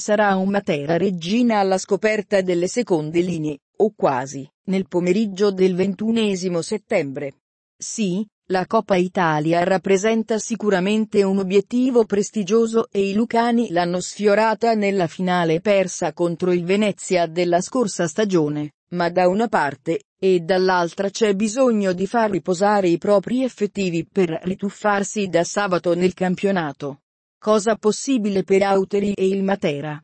sarà un Matera regina alla scoperta delle seconde linee, o quasi, nel pomeriggio del 21 settembre. Sì, la Coppa Italia rappresenta sicuramente un obiettivo prestigioso e i Lucani l'hanno sfiorata nella finale persa contro il Venezia della scorsa stagione, ma da una parte, e dall'altra c'è bisogno di far riposare i propri effettivi per rituffarsi da sabato nel campionato. Cosa possibile per Auteri e il Matera?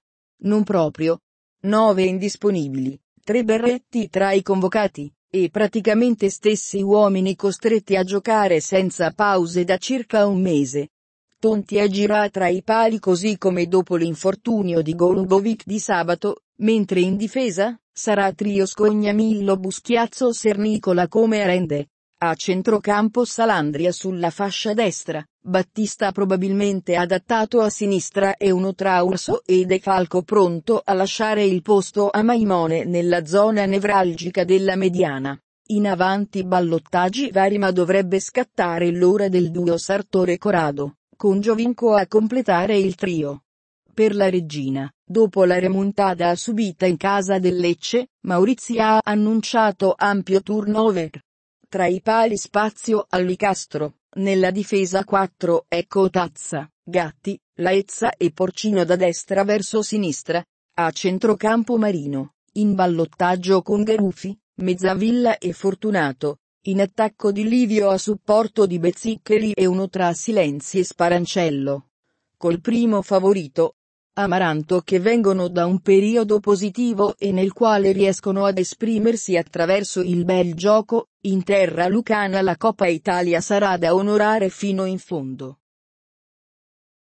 Non proprio. Nove indisponibili, tre berretti tra i convocati, e praticamente stessi uomini costretti a giocare senza pause da circa un mese. Tonti agirà tra i pali così come dopo l'infortunio di Golubovic di sabato, mentre in difesa, sarà Trio Scognamillo Buschiazzo Sernicola come Arende. A centrocampo Salandria sulla fascia destra, Battista probabilmente adattato a sinistra e uno tra Urso e De Falco pronto a lasciare il posto a Maimone nella zona nevralgica della mediana. In avanti ballottaggi vari ma dovrebbe scattare l'ora del duo Sartore-Corado, con Giovinco a completare il trio. Per la regina, dopo la remontata subita in casa del Lecce, Maurizia ha annunciato ampio turnover tra i pali Spazio Allicastro, nella difesa 4 Ecco Tazza, Gatti, Laezza e Porcino da destra verso sinistra, a centrocampo Marino, in ballottaggio con Garufi, Mezzavilla e Fortunato, in attacco di Livio a supporto di Bezziccheri e uno tra Silenzi e Sparancello. Col primo favorito, amaranto che vengono da un periodo positivo e nel quale riescono ad esprimersi attraverso il bel gioco, in terra lucana la Coppa Italia sarà da onorare fino in fondo.